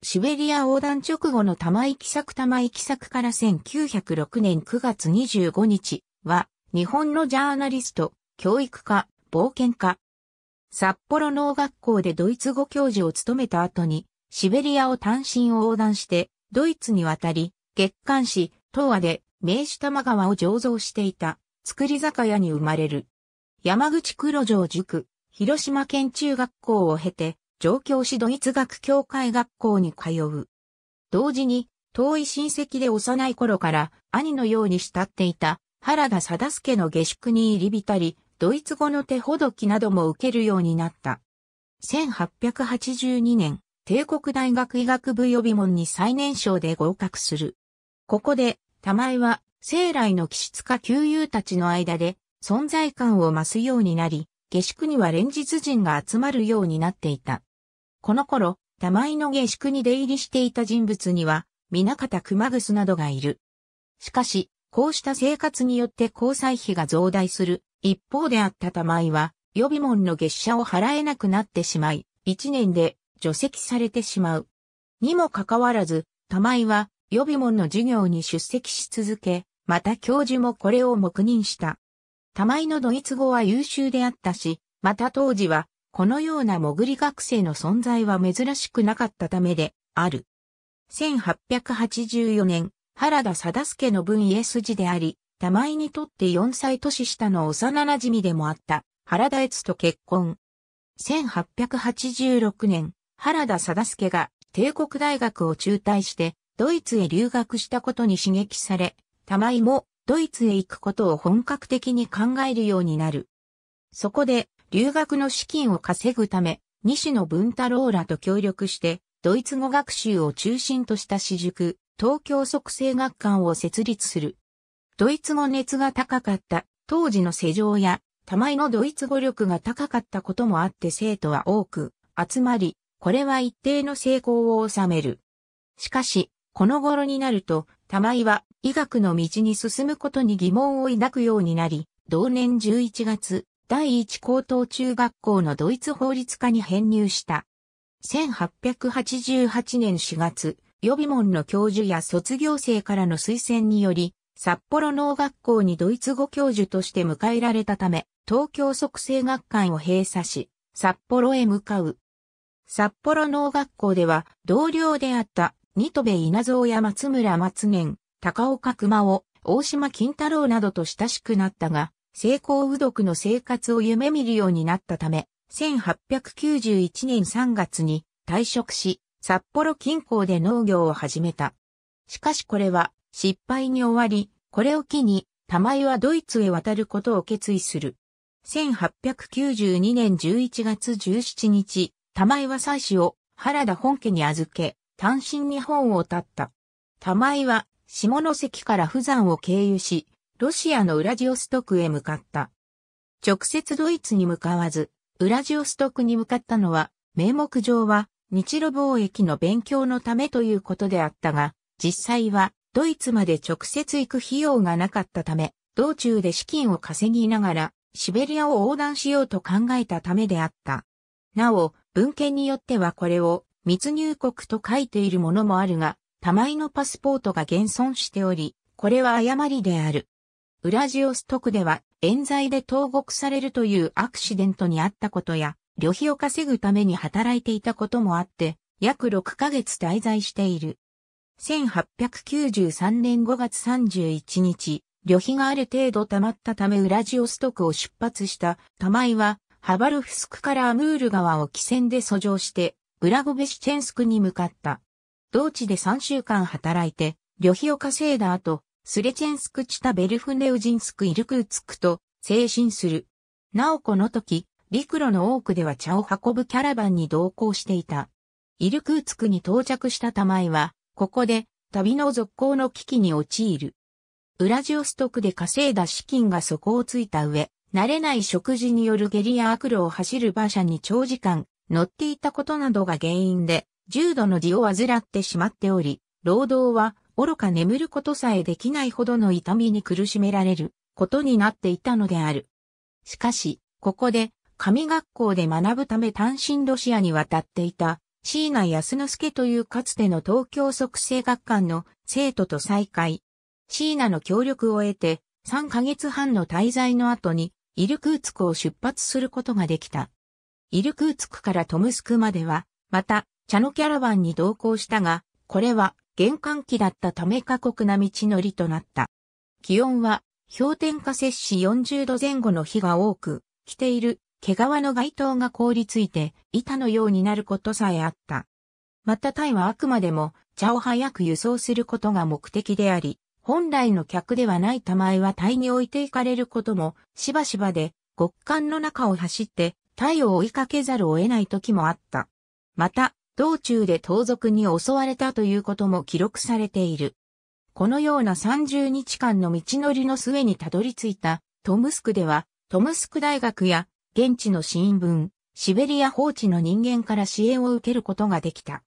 シベリア横断直後の玉井き作玉井き作から1906年9月25日は、日本のジャーナリスト、教育家、冒険家。札幌農学校でドイツ語教授を務めた後に、シベリアを単身横断して、ドイツに渡り、月刊誌、東亜で名手玉川を醸造していた、作り酒屋に生まれる。山口黒城塾、広島県中学校を経て、上京しドイツ学協会学校に通う。同時に、遠い親戚で幼い頃から兄のように慕っていた原田貞助の下宿に入り浸り、ドイツ語の手ほどきなども受けるようになった。1882年、帝国大学医学部予備門に最年少で合格する。ここで、玉井は、生来の気質化旧友たちの間で、存在感を増すようになり、下宿には連日人が集まるようになっていた。この頃、玉井の下宿に出入りしていた人物には、皆方熊楠などがいる。しかし、こうした生活によって交際費が増大する一方であった玉井は、予備門の月謝を払えなくなってしまい、一年で除籍されてしまう。にもかかわらず、玉井は予備門の授業に出席し続け、また教授もこれを黙認した。玉井のドイツ語は優秀であったし、また当時はこのような潜り学生の存在は珍しくなかったためである。1884年、原田貞助の文家筋であり、玉井にとって4歳年下の幼馴染でもあった原田悦と結婚。1886年、原田貞助が帝国大学を中退してドイツへ留学したことに刺激され、玉井もドイツへ行くことを本格的に考えるようになる。そこで留学の資金を稼ぐため、西野文太郎らと協力して、ドイツ語学習を中心とした私塾、東京促成学館を設立する。ドイツ語熱が高かった当時の世情や玉井のドイツ語力が高かったこともあって生徒は多く集まり、これは一定の成功を収める。しかし、この頃になると、玉井は医学の道に進むことに疑問を抱くようになり、同年11月、第一高等中学校のドイツ法律科に編入した。1888年4月、予備門の教授や卒業生からの推薦により、札幌農学校にドイツ語教授として迎えられたため、東京促成学会を閉鎖し、札幌へ向かう。札幌農学校では、同僚であった、ニトベ稲造や松村松年、高岡熊を大島金太郎などと親しくなったが、成功うどくの生活を夢見るようになったため、1891年3月に退職し、札幌近郊で農業を始めた。しかしこれは失敗に終わり、これを機に、玉井はドイツへ渡ることを決意する。1892年11月17日、玉井は妻子を原田本家に預け、単身日本を立った。玉井は下関から富山を経由し、ロシアのウラジオストクへ向かった。直接ドイツに向かわず、ウラジオストクに向かったのは、名目上は日露貿易の勉強のためということであったが、実際はドイツまで直接行く費用がなかったため、道中で資金を稼ぎながら、シベリアを横断しようと考えたためであった。なお、文献によってはこれを密入国と書いているものもあるが、たまいのパスポートが現存しており、これは誤りである。ウラジオストクでは冤罪で投獄されるというアクシデントにあったことや、旅費を稼ぐために働いていたこともあって、約6ヶ月滞在している。1893年5月31日、旅費がある程度溜まったためウラジオストクを出発した玉井は、ハバルフスクからアムール川を汽船で遡上して、ブラゴベシチェンスクに向かった。同地で3週間働いて、旅費を稼いだ後、スレチェンスクチタベルフネウジンスクイルクーツクと、精神する。なおこの時、陸路の多くでは茶を運ぶキャラバンに同行していた。イルクーツクに到着した玉井は、ここで旅の続行の危機に陥る。ウラジオストクで稼いだ資金が底をついた上、慣れない食事による下痢や悪路を走る馬車に長時間乗っていたことなどが原因で、重度の地を患ってしまっており、労働は愚か眠ることさえできないほどの痛みに苦しめられることになっていたのである。しかし、ここで、神学校で学ぶため単身ロシアに渡っていた、椎名安之助というかつての東京促成学館の生徒と再会。椎名の協力を得て、3ヶ月半の滞在の後に、イルクーツクを出発することができた。イルクーツクからトムスクまでは、また、茶のキャラバンに同行したが、これは玄関期だったため過酷な道のりとなった。気温は氷点下摂氏40度前後の日が多く、着ている毛皮の街灯が凍りついて板のようになることさえあった。またタイはあくまでも茶を早く輸送することが目的であり、本来の客ではない玉井はタイに置いていかれることもしばしばで極寒の中を走ってタイを追いかけざるを得ない時もあった。また、道中で盗賊に襲われたということも記録されている。このような30日間の道のりの末にたどり着いたトムスクでは、トムスク大学や現地の新聞、シベリア放置の人間から支援を受けることができた。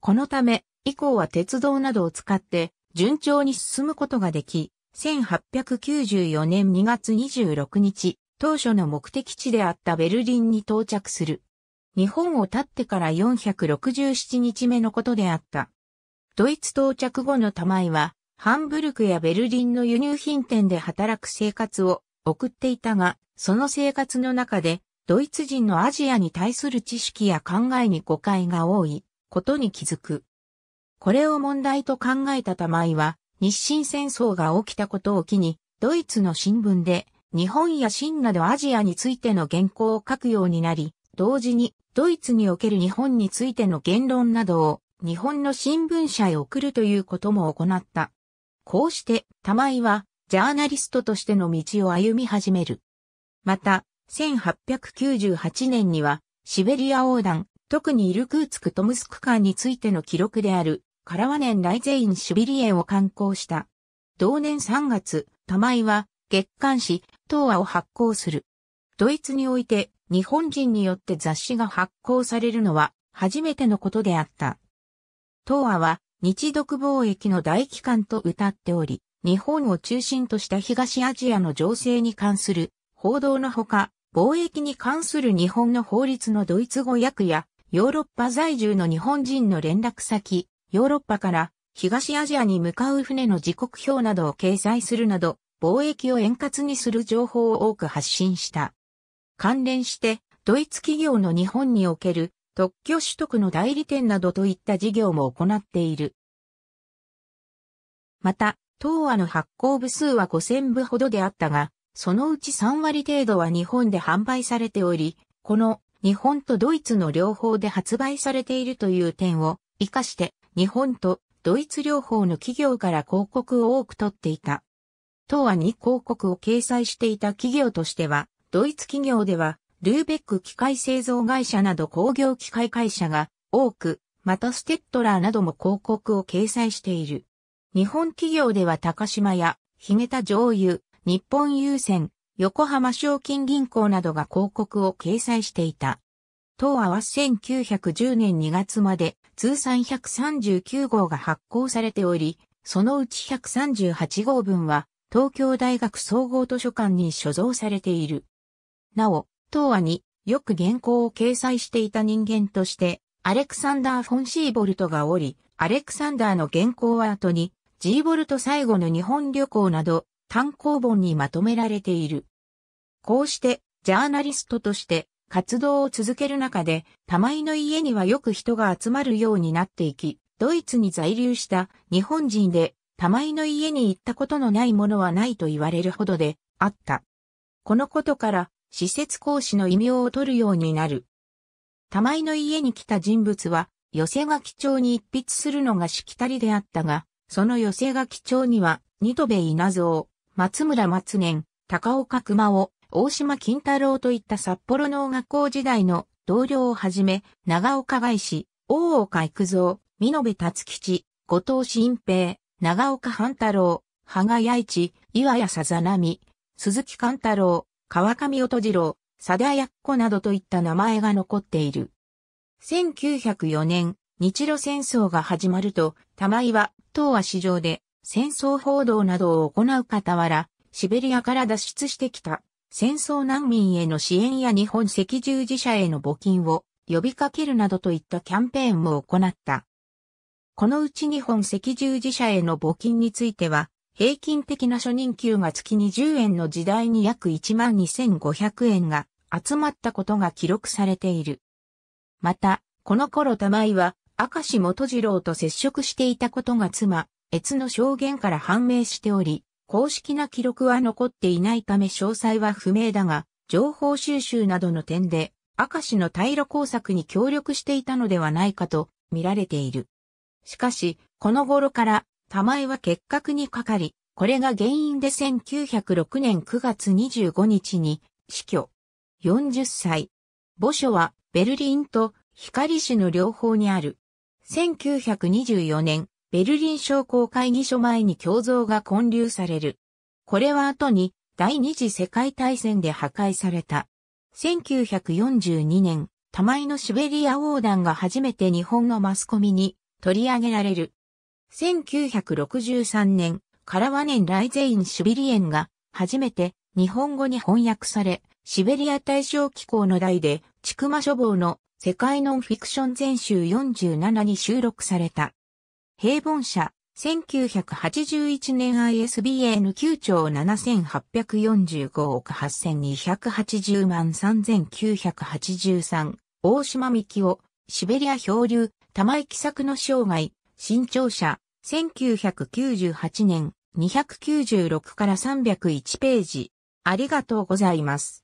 このため、以降は鉄道などを使って順調に進むことができ、1894年2月26日、当初の目的地であったベルリンに到着する。日本を経ってから467日目のことであった。ドイツ到着後の玉井は、ハンブルクやベルリンの輸入品店で働く生活を送っていたが、その生活の中で、ドイツ人のアジアに対する知識や考えに誤解が多いことに気づく。これを問題と考えた玉井は、日清戦争が起きたことを機に、ドイツの新聞で、日本や清などアジアについての原稿を書くようになり、同時にドイツにおける日本についての言論などを日本の新聞社へ送るということも行った。こうして玉井はジャーナリストとしての道を歩み始める。また、1898年にはシベリア横断、特にイルクーツクトムスク間についての記録であるカラワネン・ライゼイン・シュビリエを刊行した。同年3月、玉井は月刊誌、東亜を発行する。ドイツにおいて日本人によって雑誌が発行されるのは初めてのことであった。東亜は日独貿易の大機関と謳っており、日本を中心とした東アジアの情勢に関する報道のほか、貿易に関する日本の法律のドイツ語訳や、ヨーロッパ在住の日本人の連絡先、ヨーロッパから東アジアに向かう船の時刻表などを掲載するなど、貿易を円滑にする情報を多く発信した。関連して、ドイツ企業の日本における特許取得の代理店などといった事業も行っている。また、東亜の発行部数は5000部ほどであったが、そのうち3割程度は日本で販売されており、この日本とドイツの両方で発売されているという点を活かして、日本とドイツ両方の企業から広告を多く取っていた。東亜に広告を掲載していた企業としては、ドイツ企業では、ルーベック機械製造会社など工業機械会社が多く、またステッドラーなども広告を掲載している。日本企業では高島屋、ひげた上油、日本郵船、横浜賞金銀行などが広告を掲載していた。当和は1910年2月まで通算139号が発行されており、そのうち138号分は東京大学総合図書館に所蔵されている。なお、東亜によく原稿を掲載していた人間として、アレクサンダー・フォン・シーボルトがおり、アレクサンダーの原稿は後に、ジーボルト最後の日本旅行など、単行本にまとめられている。こうして、ジャーナリストとして活動を続ける中で、玉井の家にはよく人が集まるようになっていき、ドイツに在留した日本人で、玉井の家に行ったことのないものはないと言われるほどであった。このことから、施設講師の異名を取るようになる。玉井の家に来た人物は、寄せ書き帳に一筆するのがしきたりであったが、その寄せ書き帳には、二戸稲造、松村松年、高岡熊尾、大島金太郎といった札幌農学校時代の同僚をはじめ、長岡外史、大岡育三、美延達吉、後藤新平、長岡半太郎、羽賀八一、岩谷さざなみ、鈴木勘太郎、川上音次郎、佐田やっこなどといった名前が残っている。1904年、日露戦争が始まると、玉井は、東亜市場で、戦争報道などを行う傍ら、シベリアから脱出してきた、戦争難民への支援や日本赤十字社への募金を呼びかけるなどといったキャンペーンも行った。このうち日本赤十字社への募金については、平均的な初任給が月20円の時代に約12,500円が集まったことが記録されている。また、この頃玉井は明石元次郎と接触していたことが妻、越の証言から判明しており、公式な記録は残っていないため詳細は不明だが、情報収集などの点で、明石の退路工作に協力していたのではないかと見られている。しかし、この頃から玉江は結核にかかり、これが原因で1906年9月25日に死去。40歳。墓所はベルリンと光市の両方にある。1924年、ベルリン商工会議所前に胸像が建立される。これは後に第二次世界大戦で破壊された。1942年、玉井のシベリア横断が初めて日本のマスコミに取り上げられる。1963年、カラワネン・ライゼイン・シュビリエンが、初めて日本語に翻訳され、シベリア大正機構の題で、ちくま書房の世界ノンフィクション全集47に収録された。平凡社、1981年 ISBN 9兆7845億8280万3983、大島幹夫、シベリア漂流、玉井紀作の生涯、新潮社、1998年、296から301ページ。ありがとうございます。